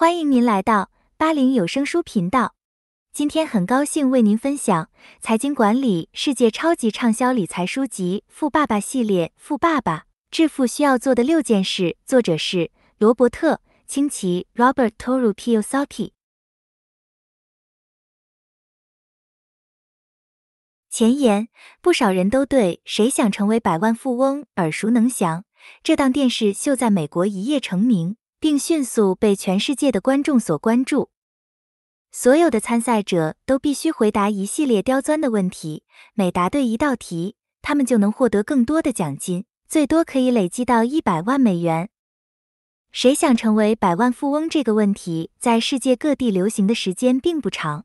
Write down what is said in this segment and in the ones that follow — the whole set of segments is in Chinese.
欢迎您来到八零有声书频道。今天很高兴为您分享财经管理世界超级畅销理财书籍《富爸爸系列》《富爸爸：致富需要做的六件事》，作者是罗伯特·清崎 （Robert T. o r u p i y o s a k i 前言：不少人都对“谁想成为百万富翁”耳熟能详。这档电视秀在美国一夜成名。并迅速被全世界的观众所关注。所有的参赛者都必须回答一系列刁钻的问题，每答对一道题，他们就能获得更多的奖金，最多可以累积到一百万美元。谁想成为百万富翁？这个问题在世界各地流行的时间并不长。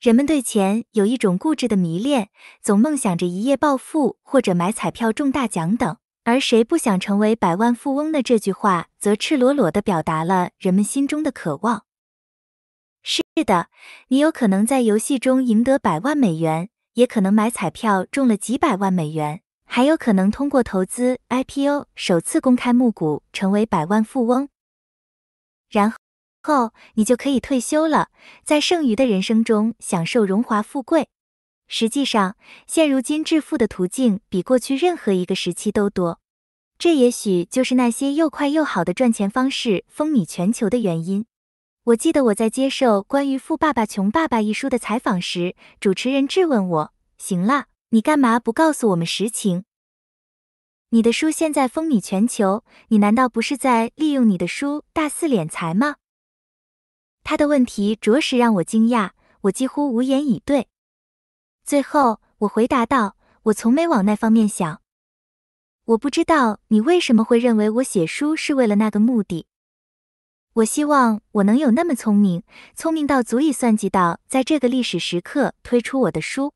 人们对钱有一种固执的迷恋，总梦想着一夜暴富或者买彩票中大奖等。而谁不想成为百万富翁的这句话，则赤裸裸的表达了人们心中的渴望。是是的，你有可能在游戏中赢得百万美元，也可能买彩票中了几百万美元，还有可能通过投资 IPO 首次公开募股成为百万富翁。然后，你就可以退休了，在剩余的人生中享受荣华富贵。实际上，现如今致富的途径比过去任何一个时期都多，这也许就是那些又快又好的赚钱方式风靡全球的原因。我记得我在接受关于《富爸爸穷爸爸》一书的采访时，主持人质问我：“行了，你干嘛不告诉我们实情？你的书现在风靡全球，你难道不是在利用你的书大肆敛财吗？”他的问题着实让我惊讶，我几乎无言以对。最后，我回答道：“我从没往那方面想，我不知道你为什么会认为我写书是为了那个目的。我希望我能有那么聪明，聪明到足以算计到在这个历史时刻推出我的书。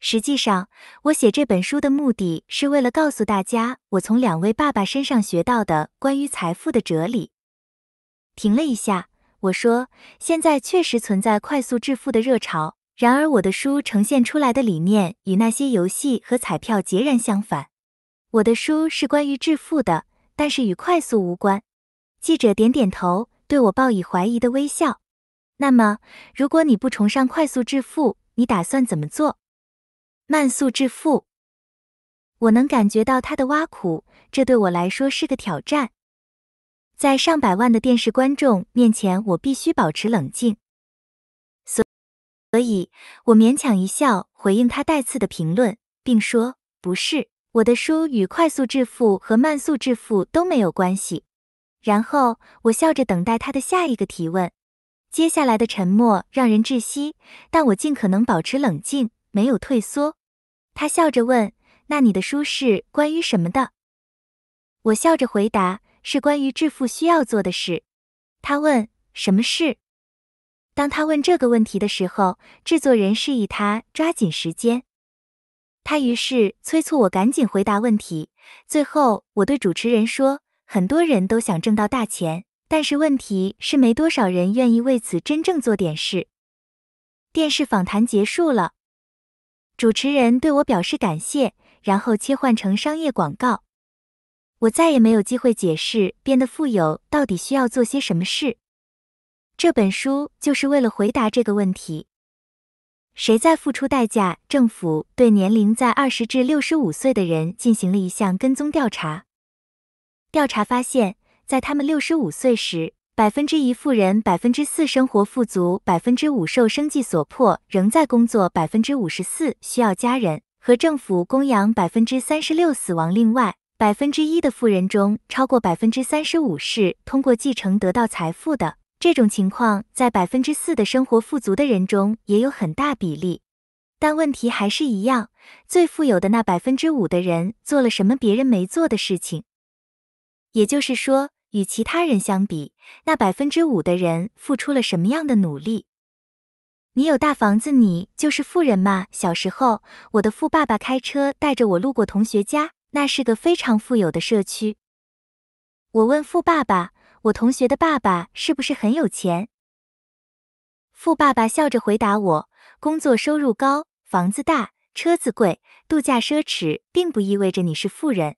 实际上，我写这本书的目的是为了告诉大家我从两位爸爸身上学到的关于财富的哲理。”停了一下，我说：“现在确实存在快速致富的热潮。”然而，我的书呈现出来的理念与那些游戏和彩票截然相反。我的书是关于致富的，但是与快速无关。记者点点头，对我报以怀疑的微笑。那么，如果你不崇尚快速致富，你打算怎么做？慢速致富？我能感觉到他的挖苦，这对我来说是个挑战。在上百万的电视观众面前，我必须保持冷静。所。所以我勉强一笑回应他带刺的评论，并说：“不是，我的书与快速致富和慢速致富都没有关系。”然后我笑着等待他的下一个提问。接下来的沉默让人窒息，但我尽可能保持冷静，没有退缩。他笑着问：“那你的书是关于什么的？”我笑着回答：“是关于致富需要做的事。”他问：“什么事？”当他问这个问题的时候，制作人示意他抓紧时间。他于是催促我赶紧回答问题。最后，我对主持人说：“很多人都想挣到大钱，但是问题是没多少人愿意为此真正做点事。”电视访谈结束了，主持人对我表示感谢，然后切换成商业广告。我再也没有机会解释变得富有到底需要做些什么事。这本书就是为了回答这个问题：谁在付出代价？政府对年龄在二十至六十五岁的人进行了一项跟踪调查。调查发现，在他们六十五岁时，百分之一富人，百分之四生活富足，百分之五受生计所迫仍在工作，百分之五十四需要家人和政府供养，百分之三十六死亡。另外，百分之一的富人中，超过百分之三十五是通过继承得到财富的。这种情况在百分之四的生活富足的人中也有很大比例，但问题还是一样：最富有的那百分之五的人做了什么别人没做的事情？也就是说，与其他人相比，那百分之五的人付出了什么样的努力？你有大房子，你就是富人嘛。小时候，我的富爸爸开车带着我路过同学家，那是个非常富有的社区。我问富爸爸。我同学的爸爸是不是很有钱？富爸爸笑着回答我：“工作收入高，房子大，车子贵，度假奢侈，并不意味着你是富人。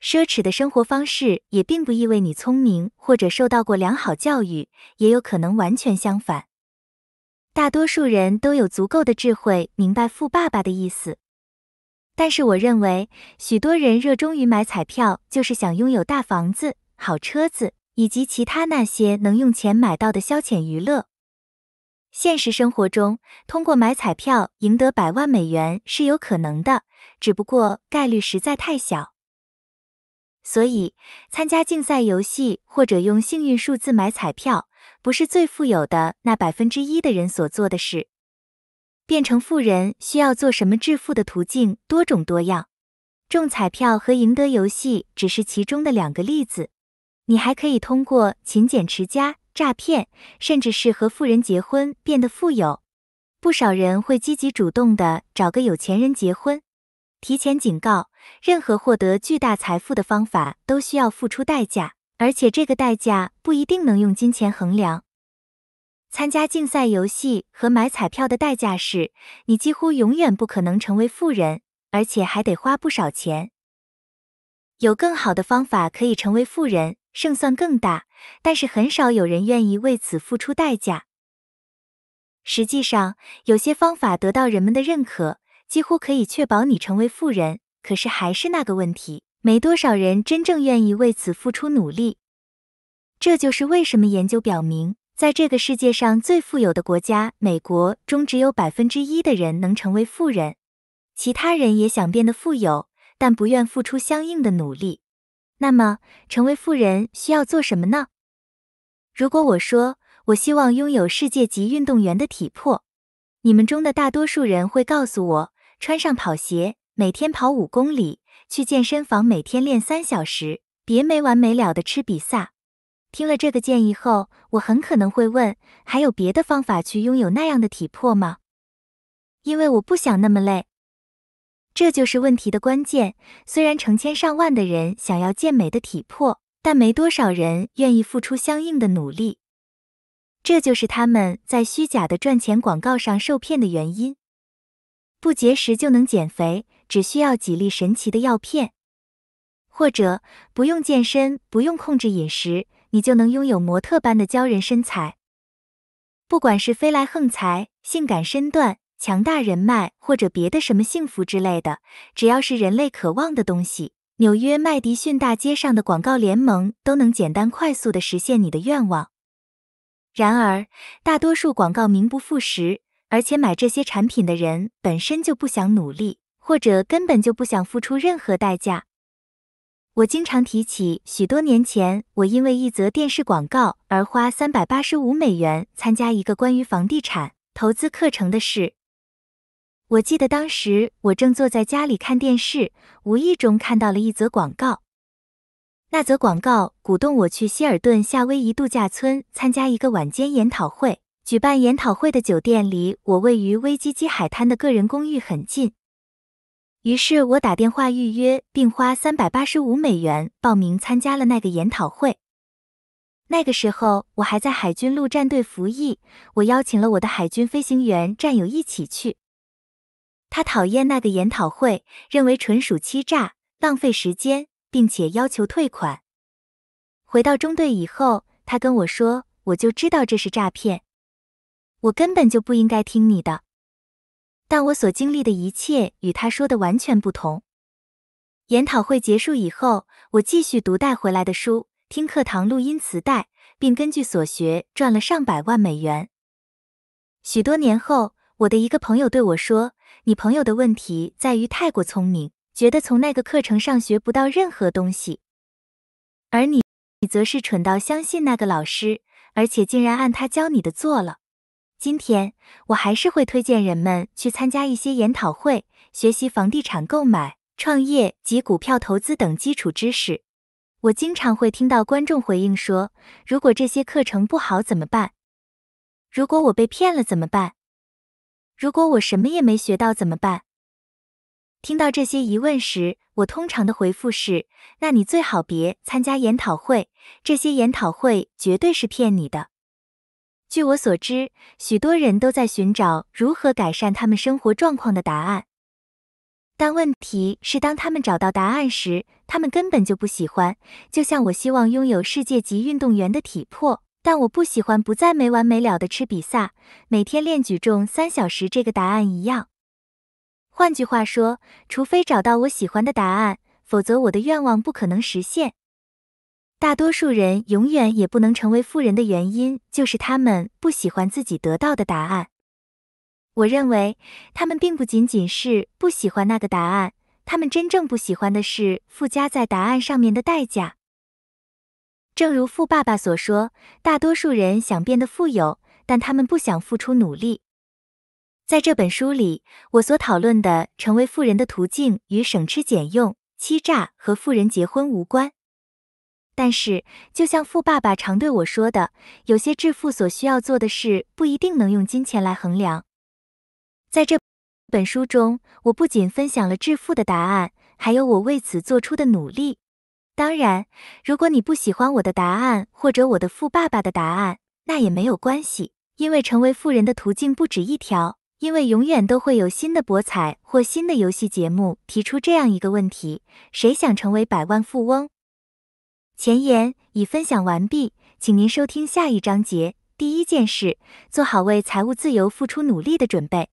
奢侈的生活方式也并不意味你聪明或者受到过良好教育，也有可能完全相反。大多数人都有足够的智慧明白富爸爸的意思，但是我认为，许多人热衷于买彩票，就是想拥有大房子。”好车子以及其他那些能用钱买到的消遣娱乐。现实生活中，通过买彩票赢得百万美元是有可能的，只不过概率实在太小。所以，参加竞赛游戏或者用幸运数字买彩票，不是最富有的那百分之一的人所做的事。变成富人需要做什么？致富的途径多种多样，中彩票和赢得游戏只是其中的两个例子。你还可以通过勤俭持家、诈骗，甚至是和富人结婚变得富有。不少人会积极主动的找个有钱人结婚。提前警告，任何获得巨大财富的方法都需要付出代价，而且这个代价不一定能用金钱衡量。参加竞赛游戏和买彩票的代价是，你几乎永远不可能成为富人，而且还得花不少钱。有更好的方法可以成为富人。胜算更大，但是很少有人愿意为此付出代价。实际上，有些方法得到人们的认可，几乎可以确保你成为富人。可是，还是那个问题，没多少人真正愿意为此付出努力。这就是为什么研究表明，在这个世界上最富有的国家——美国中，只有百分之一的人能成为富人。其他人也想变得富有，但不愿付出相应的努力。那么，成为富人需要做什么呢？如果我说我希望拥有世界级运动员的体魄，你们中的大多数人会告诉我，穿上跑鞋，每天跑五公里，去健身房每天练三小时，别没完没了的吃比萨。听了这个建议后，我很可能会问，还有别的方法去拥有那样的体魄吗？因为我不想那么累。这就是问题的关键。虽然成千上万的人想要健美的体魄，但没多少人愿意付出相应的努力。这就是他们在虚假的赚钱广告上受骗的原因：不节食就能减肥，只需要几粒神奇的药片，或者不用健身、不用控制饮食，你就能拥有模特般的骄人身材。不管是飞来横财、性感身段。强大人脉或者别的什么幸福之类的，只要是人类渴望的东西，纽约麦迪逊大街上的广告联盟都能简单快速地实现你的愿望。然而，大多数广告名不副实，而且买这些产品的人本身就不想努力，或者根本就不想付出任何代价。我经常提起，许多年前我因为一则电视广告而花三百八十五美元参加一个关于房地产投资课程的事。我记得当时我正坐在家里看电视，无意中看到了一则广告。那则广告鼓动我去希尔顿夏威夷度假村参加一个晚间研讨会。举办研讨会的酒店离我位于威基基海滩的个人公寓很近。于是我打电话预约，并花三百八十五美元报名参加了那个研讨会。那个时候我还在海军陆战队服役，我邀请了我的海军飞行员战友一起去。他讨厌那个研讨会，认为纯属欺诈、浪费时间，并且要求退款。回到中队以后，他跟我说：“我就知道这是诈骗，我根本就不应该听你的。”但我所经历的一切与他说的完全不同。研讨会结束以后，我继续读带回来的书、听课堂录音磁带，并根据所学赚了上百万美元。许多年后，我的一个朋友对我说。你朋友的问题在于太过聪明，觉得从那个课程上学不到任何东西，而你，你则是蠢到相信那个老师，而且竟然按他教你的做了。今天我还是会推荐人们去参加一些研讨会，学习房地产购买、创业及股票投资等基础知识。我经常会听到观众回应说：“如果这些课程不好怎么办？如果我被骗了怎么办？”如果我什么也没学到怎么办？听到这些疑问时，我通常的回复是：那你最好别参加研讨会，这些研讨会绝对是骗你的。据我所知，许多人都在寻找如何改善他们生活状况的答案，但问题是，当他们找到答案时，他们根本就不喜欢。就像我希望拥有世界级运动员的体魄。但我不喜欢不再没完没了的吃比萨，每天练举重三小时。这个答案一样。换句话说，除非找到我喜欢的答案，否则我的愿望不可能实现。大多数人永远也不能成为富人的原因，就是他们不喜欢自己得到的答案。我认为，他们并不仅仅是不喜欢那个答案，他们真正不喜欢的是附加在答案上面的代价。正如富爸爸所说，大多数人想变得富有，但他们不想付出努力。在这本书里，我所讨论的成为富人的途径与省吃俭用、欺诈和富人结婚无关。但是，就像富爸爸常对我说的，有些致富所需要做的事不一定能用金钱来衡量。在这本书中，我不仅分享了致富的答案，还有我为此做出的努力。当然，如果你不喜欢我的答案，或者我的富爸爸的答案，那也没有关系，因为成为富人的途径不止一条。因为永远都会有新的博彩或新的游戏节目提出这样一个问题：谁想成为百万富翁？前言已分享完毕，请您收听下一章节。第一件事，做好为财务自由付出努力的准备。